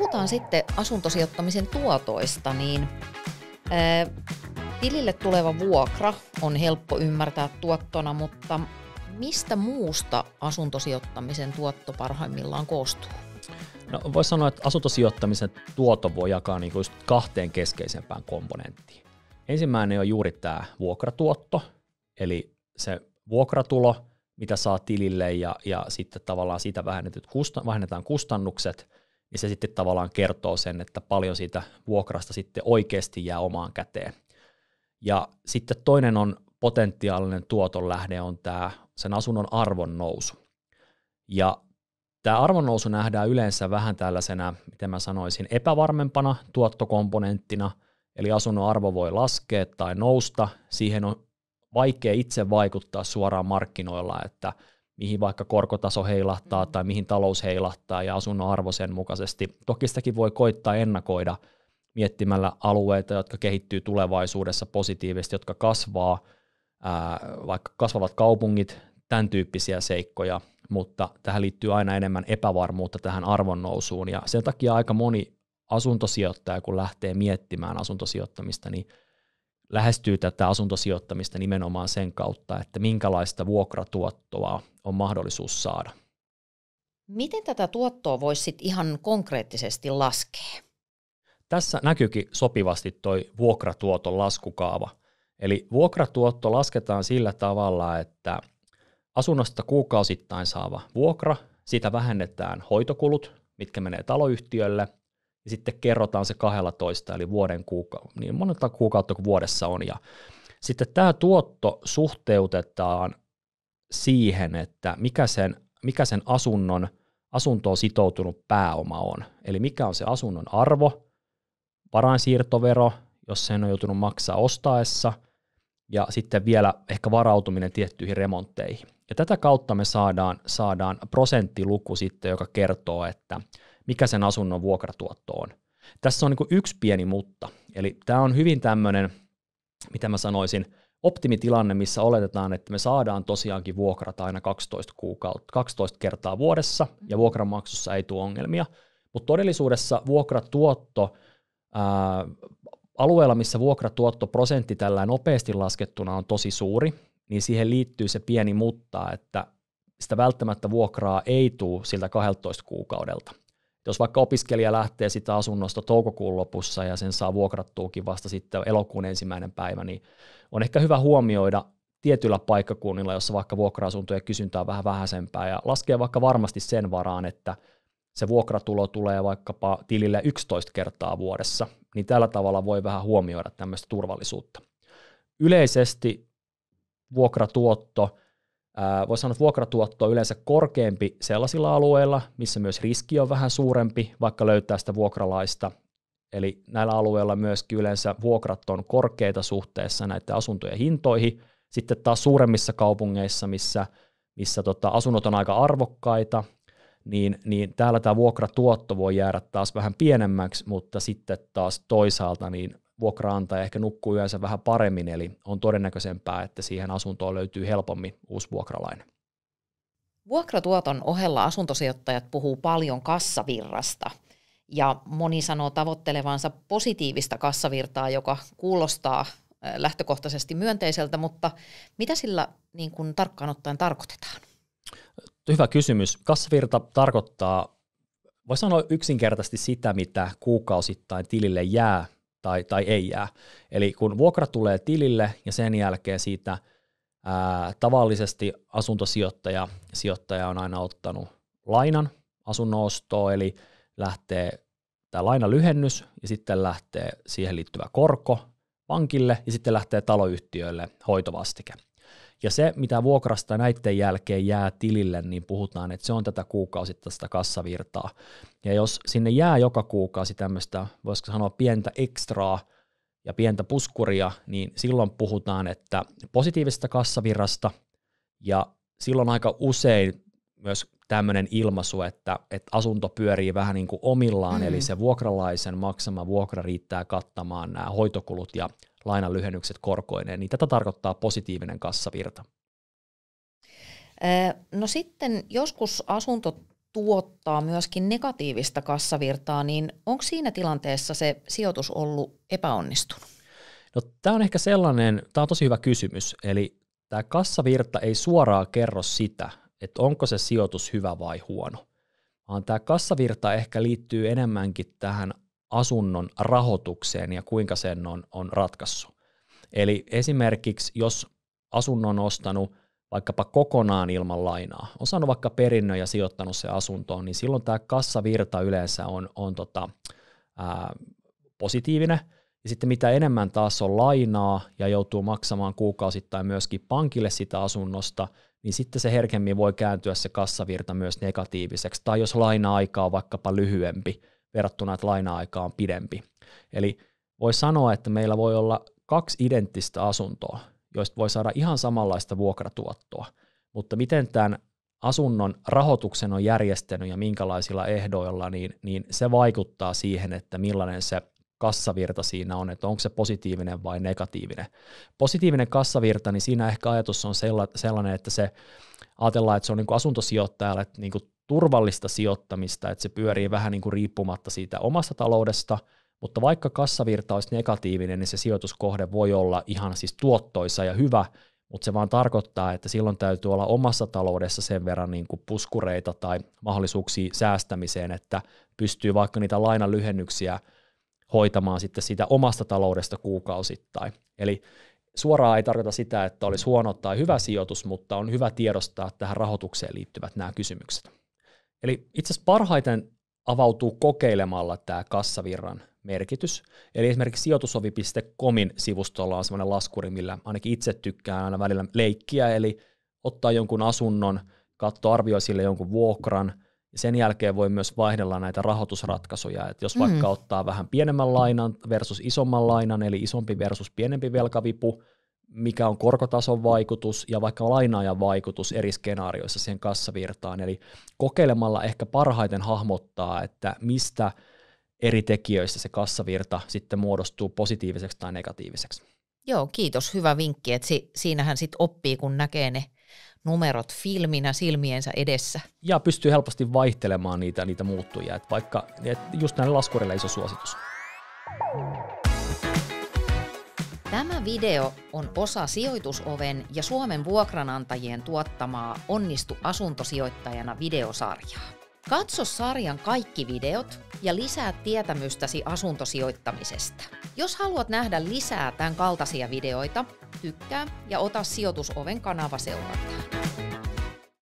puhutaan sitten asuntosijoittamisen tuotoista, niin ää, tilille tuleva vuokra on helppo ymmärtää tuottona, mutta mistä muusta asuntosijoittamisen tuotto parhaimmillaan koostuu? No, voisi sanoa, että asuntosijoittamisen tuotto voi jakaa niin kuin just kahteen keskeisempään komponenttiin. Ensimmäinen on juuri tämä vuokratuotto, eli se vuokratulo, mitä saa tilille ja, ja sitten tavallaan siitä vähennetyt kustan, vähennetään kustannukset – niin se sitten tavallaan kertoo sen, että paljon siitä vuokrasta sitten oikeasti jää omaan käteen. Ja sitten toinen on potentiaalinen lähde on tämä sen asunnon arvon nousu. Ja tämä arvon nousu nähdään yleensä vähän tällaisena, miten mä sanoisin, epävarmempana tuottokomponenttina, eli asunnon arvo voi laskea tai nousta, siihen on vaikea itse vaikuttaa suoraan markkinoilla, että mihin vaikka korkotaso heilahtaa mm. tai mihin talous heilahtaa ja asunnon arvo sen mukaisesti. Toki sitäkin voi koittaa ennakoida miettimällä alueita, jotka kehittyy tulevaisuudessa positiivisesti, jotka kasvaa, ää, vaikka kasvavat kaupungit, tämän tyyppisiä seikkoja, mutta tähän liittyy aina enemmän epävarmuutta tähän arvonnousuun ja sen takia aika moni asuntosijoittaja, kun lähtee miettimään asuntosijoittamista, niin lähestyy tätä asuntosijoittamista nimenomaan sen kautta, että minkälaista vuokratuottoa on mahdollisuus saada. Miten tätä tuottoa voisi sit ihan konkreettisesti laskea? Tässä näkyykin sopivasti tuo vuokratuoton laskukaava. Eli vuokratuotto lasketaan sillä tavalla, että asunnosta kuukausittain saava vuokra, sitä vähennetään hoitokulut, mitkä menee taloyhtiölle – ja sitten kerrotaan se 12, eli vuoden kuukautta, niin monelta kuukautta kuin vuodessa on, ja sitten tämä tuotto suhteutetaan siihen, että mikä sen, mikä sen asunnon, asuntoon sitoutunut pääoma on, eli mikä on se asunnon arvo, varainsiirtovero, jos sen on joutunut maksaa ostaessa, ja sitten vielä ehkä varautuminen tiettyihin remontteihin. Ja tätä kautta me saadaan, saadaan prosenttiluku sitten, joka kertoo, että mikä sen asunnon vuokratuotto on. Tässä on niin yksi pieni mutta, eli tämä on hyvin tämmöinen, mitä mä sanoisin, optimitilanne, missä oletetaan, että me saadaan tosiaankin vuokrat aina 12, kuukautta, 12 kertaa vuodessa ja vuokranmaksussa ei tule ongelmia, mutta todellisuudessa vuokratuotto ää, alueella, missä vuokratuottoprosentti tällä nopeasti laskettuna on tosi suuri, niin siihen liittyy se pieni mutta, että sitä välttämättä vuokraa ei tule siltä 12 kuukaudelta jos vaikka opiskelija lähtee sitä asunnosta toukokuun lopussa ja sen saa vuokrattuukin vasta sitten elokuun ensimmäinen päivä, niin on ehkä hyvä huomioida tietyillä paikkakunnilla, jossa vaikka vuokra-asuntojen kysyntä on vähän vähäisempää ja laskee vaikka varmasti sen varaan, että se vuokratulo tulee vaikkapa tilille 11 kertaa vuodessa, niin tällä tavalla voi vähän huomioida tämmöistä turvallisuutta. Yleisesti vuokratuotto – Voisi sanoa, että vuokratuotto on yleensä korkeampi sellaisilla alueilla, missä myös riski on vähän suurempi, vaikka löytää sitä vuokralaista. Eli näillä alueilla myös yleensä vuokrat on korkeita suhteessa näiden asuntojen hintoihin. Sitten taas suuremmissa kaupungeissa, missä, missä tota, asunnot on aika arvokkaita, niin, niin täällä tämä vuokratuotto voi jäädä taas vähän pienemmäksi, mutta sitten taas toisaalta niin vuokraantaja ehkä nukkuu yönsä vähän paremmin, eli on todennäköisempää, että siihen asuntoon löytyy helpommin uusi vuokralainen. Vuokratuoton ohella asuntosijoittajat puhuu paljon kassavirrasta, ja moni sanoo tavoittelevansa positiivista kassavirtaa, joka kuulostaa eh, lähtökohtaisesti myönteiseltä, mutta mitä sillä niin kuin tarkkaan ottaen tarkoitetaan? Hyvä kysymys. Kassavirta tarkoittaa, voi sanoa yksinkertaisesti sitä, mitä kuukausittain tilille jää tai, tai ei jää. Eli kun vuokra tulee tilille ja sen jälkeen siitä ää, tavallisesti asuntosijoittaja sijoittaja on aina ottanut lainan asunnon ostoon, eli lähtee tämä lainalyhennys ja sitten lähtee siihen liittyvä korko pankille ja sitten lähtee taloyhtiöille hoitovastike. Ja se, mitä vuokrasta näiden jälkeen jää tilille, niin puhutaan, että se on tätä kuukausittaista kassavirtaa. Ja jos sinne jää joka kuukausi tämmöistä, voisiko sanoa pientä ekstraa, ja pientä puskuria, niin silloin puhutaan, että positiivisesta kassavirrasta, ja silloin aika usein myös tämmöinen ilmaisu, että, että asunto pyörii vähän niin kuin omillaan, mm. eli se vuokralaisen maksama vuokra riittää kattamaan nämä hoitokulut ja lainan lyhennykset korkoineen, niin tätä tarkoittaa positiivinen kassavirta. No sitten joskus asunto tuottaa myöskin negatiivista kassavirtaa, niin onko siinä tilanteessa se sijoitus ollut epäonnistunut? No, tämä on ehkä sellainen, tämä on tosi hyvä kysymys, eli tämä kassavirta ei suoraan kerro sitä, että onko se sijoitus hyvä vai huono, vaan tämä kassavirta ehkä liittyy enemmänkin tähän asunnon rahoitukseen ja kuinka sen on, on ratkaissut. Eli esimerkiksi jos asunnon on ostanut vaikkapa kokonaan ilman lainaa, on saanut vaikka perinnön ja sijoittanut se asuntoon, niin silloin tämä kassavirta yleensä on, on tota, ää, positiivinen. Ja sitten mitä enemmän taas on lainaa ja joutuu maksamaan kuukausittain myöskin pankille sitä asunnosta, niin sitten se herkemmin voi kääntyä se kassavirta myös negatiiviseksi. Tai jos laina-aika on vaikkapa lyhyempi, verrattuna, että laina-aika on pidempi. Eli voi sanoa, että meillä voi olla kaksi identtistä asuntoa, joista voi saada ihan samanlaista vuokratuottoa, mutta miten tämän asunnon rahoituksen on järjestänyt ja minkälaisilla ehdoilla, niin, niin se vaikuttaa siihen, että millainen se kassavirta siinä on, että onko se positiivinen vai negatiivinen. Positiivinen kassavirta, niin siinä ehkä ajatus on sellainen, että se ajatellaan, että se on niin kuin asuntosijoittajalle niin kuin turvallista sijoittamista, että se pyörii vähän niin kuin riippumatta siitä omasta taloudesta, mutta vaikka kassavirta olisi negatiivinen, niin se sijoituskohde voi olla ihan siis tuottoisa ja hyvä, mutta se vaan tarkoittaa, että silloin täytyy olla omassa taloudessa sen verran niin kuin puskureita tai mahdollisuuksia säästämiseen, että pystyy vaikka niitä lainan lyhennyksiä – hoitamaan sitten sitä omasta taloudesta kuukausittain. Eli suoraan ei tarkoita sitä, että olisi huono tai hyvä sijoitus, mutta on hyvä tiedostaa tähän rahoitukseen liittyvät nämä kysymykset. Eli itse asiassa parhaiten avautuu kokeilemalla tämä kassavirran merkitys. Eli esimerkiksi sijoitusovi.comin sivustolla on sellainen laskuri, millä ainakin itse tykkään aina välillä leikkiä, eli ottaa jonkun asunnon, katsoa, arvioi sille jonkun vuokran, sen jälkeen voi myös vaihdella näitä rahoitusratkaisuja, että jos mm. vaikka mm. ottaa vähän pienemmän lainan versus isomman lainan, eli isompi versus pienempi velkavipu, mikä on korkotason vaikutus ja vaikka lainaajan vaikutus eri skenaarioissa siihen kassavirtaan. Eli kokeilemalla ehkä parhaiten hahmottaa, että mistä eri tekijöistä se kassavirta sitten muodostuu positiiviseksi tai negatiiviseksi. Joo, kiitos. Hyvä vinkki, että si- siinähän sitten oppii, kun näkee ne numerot filminä silmiensä edessä. Ja pystyy helposti vaihtelemaan niitä, niitä muuttujia, että vaikka et just näille laskureille iso suositus. Tämä video on osa Sijoitusoven ja Suomen vuokranantajien tuottamaa Onnistu asuntosijoittajana videosarjaa. Katso sarjan kaikki videot ja lisää tietämystäsi asuntosijoittamisesta. Jos haluat nähdä lisää tämän kaltaisia videoita, tykkää ja ota sijoitusoven kanava seurantaan.